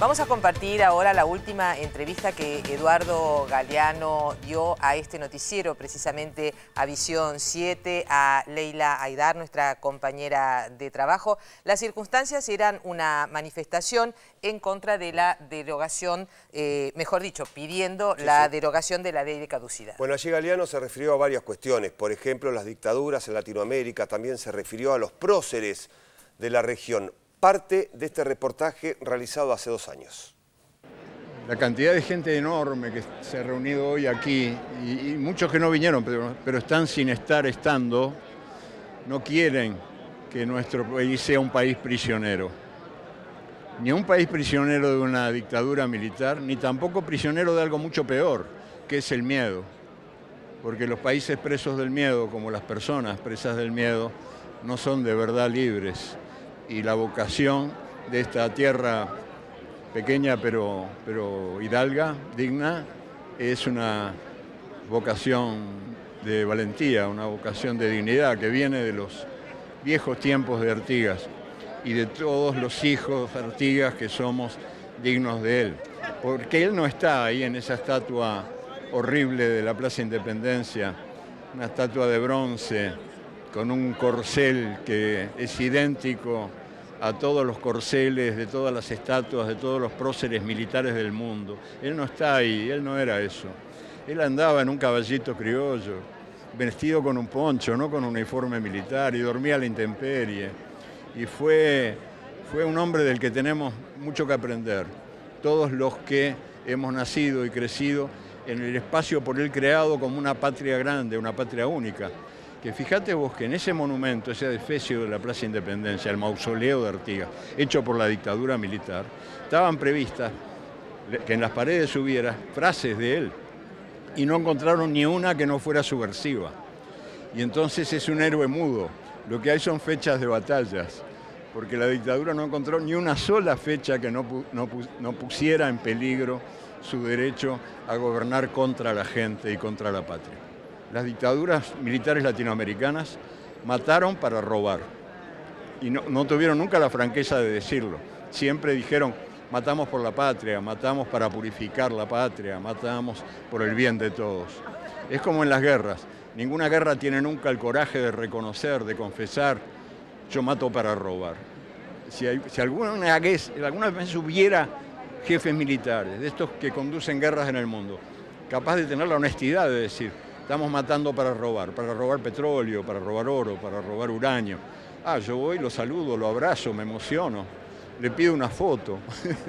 Vamos a compartir ahora la última entrevista que Eduardo Galeano dio a este noticiero, precisamente a Visión 7, a Leila Aidar, nuestra compañera de trabajo. Las circunstancias eran una manifestación en contra de la derogación, eh, mejor dicho, pidiendo la derogación de la ley de caducidad. Bueno, allí Galeano se refirió a varias cuestiones, por ejemplo, las dictaduras en Latinoamérica, también se refirió a los próceres de la región parte de este reportaje realizado hace dos años. La cantidad de gente enorme que se ha reunido hoy aquí, y, muchos que no vinieron, pero, pero están sin estar estando, no quieren que nuestro país sea un país prisionero. Ni un país prisionero de una dictadura militar, ni tampoco prisionero de algo mucho peor, que es el miedo. Porque los países presos del miedo, como las personas presas del miedo, no son de verdad libres y la vocación de esta tierra pequeña pero, pero hidalga, digna, es una vocación de valentía, una vocación de dignidad que viene de los viejos tiempos de Artigas y de todos los hijos de Artigas que somos dignos de él. Porque él no está ahí en esa estatua horrible de la Plaza Independencia, una estatua de bronce con un corcel que es idéntico a todos los corceles de todas las estatuas, de todos los próceres militares del mundo. Él no está ahí, él no era eso. Él andaba en un caballito criollo, vestido con un poncho, no con un uniforme militar, y dormía a la intemperie. Y fue, fue un hombre del que tenemos mucho que aprender. Todos los que hemos nacido y crecido en el espacio por él creado como una patria grande, una patria única que fíjate vos que en ese monumento, ese adefesio de la Plaza Independencia, el mausoleo de Artigas, hecho por la dictadura militar, estaban previstas que en las paredes hubiera frases de él y no encontraron ni una que no fuera subversiva. Y entonces es un héroe mudo. Lo que hay son fechas de batallas, porque la dictadura no encontró ni una sola fecha que no pusiera en peligro su derecho a gobernar contra la gente y contra la patria. Las dictaduras militares latinoamericanas mataron para robar. Y no, tuvieron nunca la franqueza de decirlo. Siempre dijeron, matamos por la patria, matamos para purificar la patria, matamos por el bien de todos. Es como en las guerras. Ninguna guerra tiene nunca el coraje de reconocer, de confesar, yo mato para robar. Si, alguna vez hubiera jefes militares, de estos que conducen guerras en el mundo, capaz de tener la honestidad de decir, Estamos matando para robar, para robar petróleo, para robar oro, para robar uranio. Ah, yo voy, lo saludo, lo abrazo, me emociono, le pido una foto,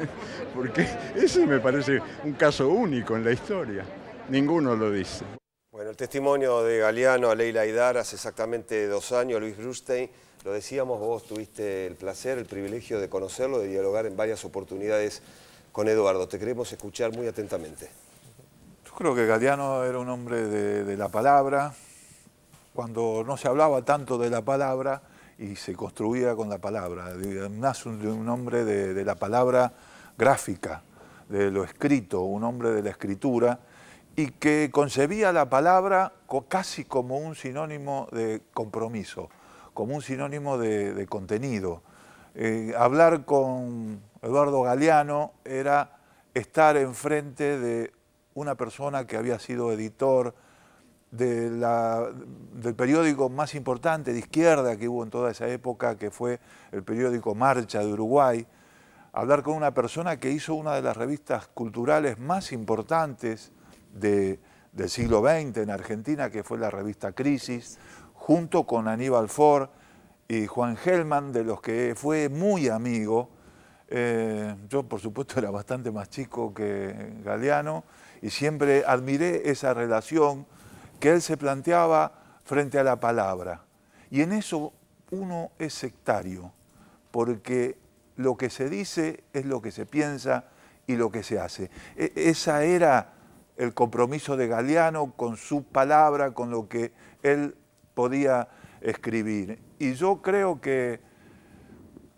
porque ese me parece un caso único en la historia. Ninguno lo dice. Bueno, el testimonio de Galeano a Leila Aidar hace exactamente dos años, Luis Brustein, lo decíamos, vos tuviste el placer, el privilegio de conocerlo, de dialogar en varias oportunidades con Eduardo. Te queremos escuchar muy atentamente. Yo creo que Galeano era un hombre de, la palabra. Cuando no se hablaba tanto de la palabra y se construía con la palabra. Nace un, hombre de, la palabra gráfica, de lo escrito, un hombre de la escritura, y que concebía la palabra casi como un sinónimo de compromiso, como un sinónimo de, contenido. Eh, hablar con Eduardo Galeano era estar enfrente de una persona que había sido editor del periódico más importante de izquierda que hubo en toda esa época, que fue el periódico Marcha de Uruguay, hablar con una persona que hizo una de las revistas culturales más importantes del siglo XX en Argentina, que fue la revista Crisis, junto con Aníbal Ford y Juan Gelman, de los que fue muy amigo, eh, yo, por supuesto, era bastante más chico que Galeano y siempre admiré esa relación que él se planteaba frente a la palabra. Y en eso uno es sectario, porque lo que se dice es lo que se piensa y lo que se hace. E, esa era el compromiso de Galeano con su palabra, con lo que él podía escribir. Y yo creo que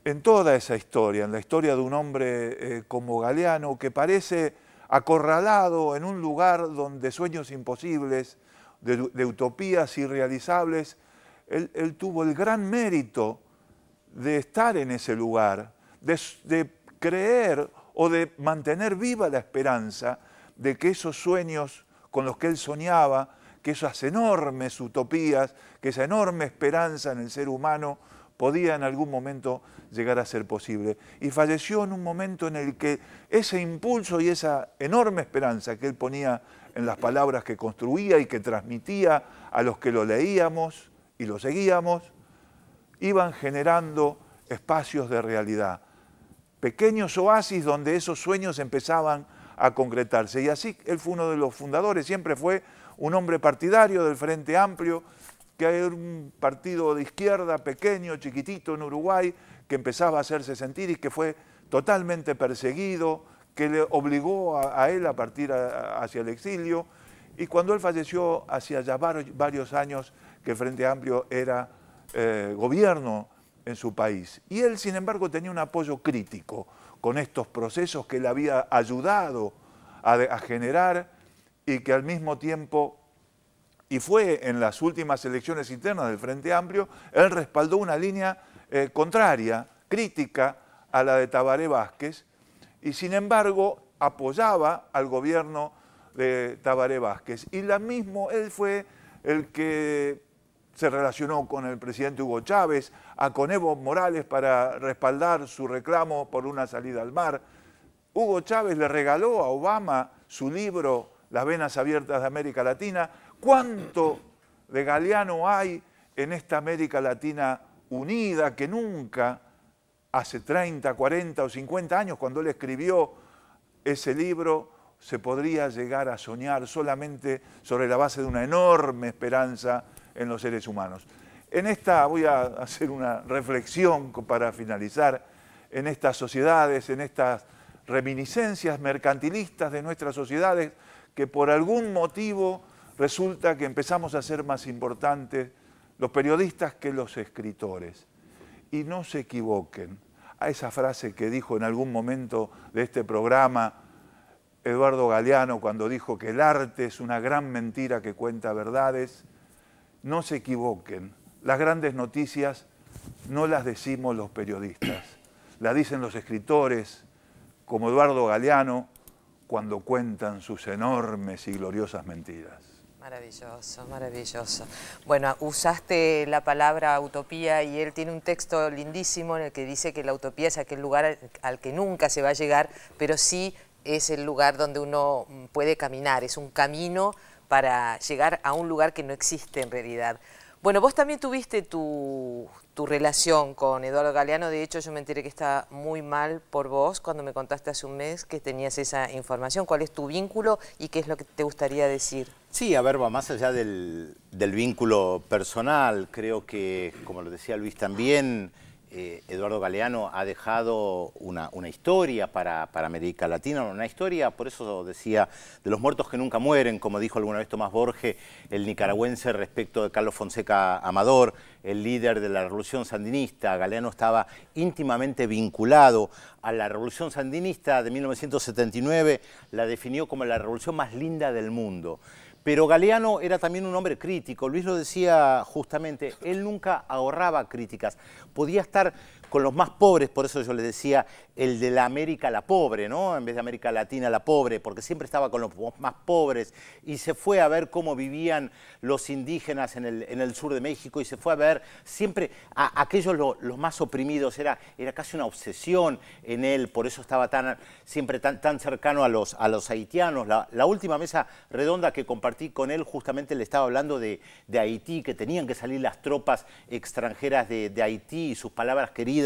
en toda esa historia, en la historia de un hombre eh, como Galeano, que parece acorralado en un lugar donde sueños imposibles, de, utopías irrealizables, él, tuvo el gran mérito de estar en ese lugar, de creer o de mantener viva la esperanza de que esos sueños con los que él soñaba, que esas enormes utopías, que esa enorme esperanza en el ser humano, podía en algún momento llegar a ser posible. Y falleció en un momento en el que ese impulso y esa enorme esperanza que él ponía en las palabras que construía y que transmitía a los que lo leíamos y lo seguíamos, iban generando espacios de realidad, pequeños oasis donde esos sueños empezaban a concretarse. Y así él fue uno de los fundadores, siempre fue un hombre partidario del Frente Amplio, que hay un partido de izquierda pequeño, chiquitito en Uruguay, que empezaba a hacerse sentir y que fue totalmente perseguido, que le obligó a, él a partir hacia el exilio. Y cuando él falleció, hacía ya varios años que Frente Amplio era eh, gobierno en su país. Y él, sin embargo, tenía un apoyo crítico con estos procesos que le había ayudado a, a generar y que al mismo tiempo y fue en las últimas elecciones internas del Frente Amplio, él respaldó una línea eh, contraria, crítica a la de Tabaré Vázquez, y sin embargo apoyaba al gobierno de Tabaré Vázquez. Y la mismo, él fue el que se relacionó con el presidente Hugo Chávez, a con Morales para respaldar su reclamo por una salida al mar. Hugo Chávez le regaló a Obama su libro las venas abiertas de América Latina, cuánto de Galeano hay en esta América Latina unida que nunca hace 30, 40 o 50 años cuando él escribió ese libro se podría llegar a soñar solamente sobre la base de una enorme esperanza en los seres humanos. En esta voy a hacer una reflexión para finalizar, en estas sociedades, en estas reminiscencias mercantilistas de nuestras sociedades, que por algún motivo resulta que empezamos a ser más importantes los periodistas que los escritores. Y no se equivoquen a esa frase que dijo en algún momento de este programa Eduardo Galeano cuando dijo que el arte es una gran mentira que cuenta verdades. No se equivoquen, las grandes noticias no las decimos los periodistas, las dicen los escritores como Eduardo Galeano, cuando cuentan sus enormes y gloriosas mentiras. Maravilloso, maravilloso. Bueno, usaste la palabra utopía y él tiene un texto lindísimo en el que dice que la utopía es aquel lugar al que nunca se va a llegar, pero sí es el lugar donde uno puede caminar, es un camino para llegar a un lugar que no existe en realidad. Bueno, vos también tuviste tu, relación con Eduardo Galeano, de hecho yo me enteré que está muy mal por vos cuando me contaste hace un mes que tenías esa información, cuál es tu vínculo y qué es lo que te gustaría decir. Sí, a ver, va más allá del vínculo personal, creo que, como lo decía Luis también, eh, Eduardo Galeano ha dejado una, historia para, para, América Latina, una historia, por eso decía, de los muertos que nunca mueren, como dijo alguna vez Tomás Borges, el nicaragüense respecto de Carlos Fonseca Amador, el líder de la revolución sandinista. Galeano estaba íntimamente vinculado a la revolución sandinista de 1979, la definió como la revolución más linda del mundo. Pero Galeano era también un hombre crítico, Luis lo decía justamente, él nunca ahorraba críticas, podía estar con los más pobres, por eso yo le decía el de la América la pobre, ¿no? En vez de América Latina la pobre, porque siempre estaba con los más pobres y se fue a ver cómo vivían los indígenas en el, sur de México y se fue a ver siempre a aquellos los más oprimidos, era, era casi una obsesión en él, por eso estaba tan, siempre tan, tan cercano a los, a los haitianos. La, última mesa redonda que compartí con él justamente le estaba hablando de, Haití, que tenían que salir las tropas extranjeras de, de Haití y sus palabras queridas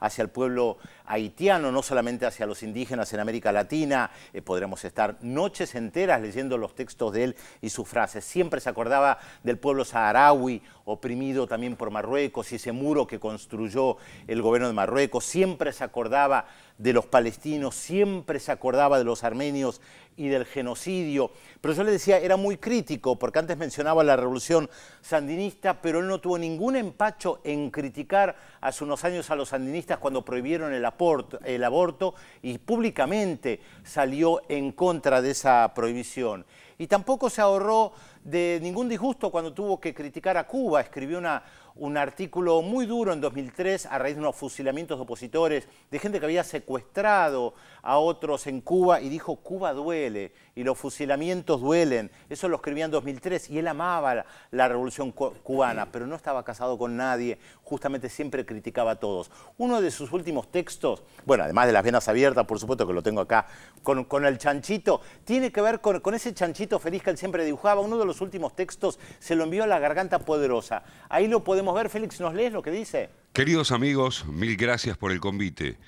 hacia el pueblo haitiano, no solamente hacia los indígenas en América Latina. Eh, podremos estar noches enteras leyendo los textos de él y sus frases. Siempre se acordaba del pueblo saharaui, oprimido también por Marruecos, y ese muro que construyó el gobierno de Marruecos. Siempre se acordaba de los palestinos, siempre se acordaba de los armenios y del genocidio. Pero yo le decía, era muy crítico, porque antes mencionaba la revolución sandinista, pero él no tuvo ningún empacho en criticar hace unos años a los sandinistas cuando prohibieron el, el aborto y públicamente salió en contra de esa prohibición. Y tampoco se ahorró de ningún disgusto cuando tuvo que criticar a Cuba, escribió una, un artículo muy duro en 2003 a raíz de unos fusilamientos de opositores, de gente que había secuestrado a otros en Cuba y dijo, Cuba duele y los fusilamientos duelen. Eso lo escribía en 2003 y él amaba la, revolución cubana, pero no estaba casado con nadie, justamente siempre criticaba a todos. Uno de sus últimos textos, bueno, además de las venas abiertas, por supuesto que lo tengo acá, con, el chanchito, tiene que ver con, con ese chanchito feliz que él siempre dibujaba. Uno de los últimos textos se lo envió a la garganta poderosa. Ahí lo podemos a ver, Félix, ¿nos lees lo que dice? Queridos amigos, mil gracias por el convite.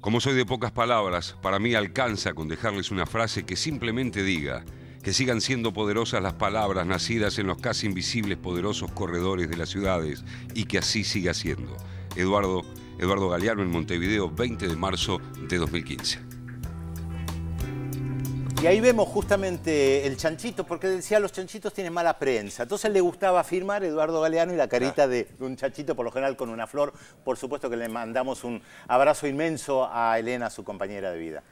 Como soy de pocas palabras, para mí alcanza con dejarles una frase que simplemente diga que sigan siendo poderosas las palabras nacidas en los casi invisibles poderosos corredores de las ciudades y que así siga siendo. Eduardo, Eduardo Galeano en Montevideo, 20 de marzo de 2015. Y ahí vemos justamente el chanchito, porque decía los chanchitos tienen mala prensa. Entonces le gustaba firmar Eduardo Galeano y la carita de un chanchito, por lo general con una flor. Por supuesto que le mandamos un abrazo inmenso a Elena, su compañera de vida.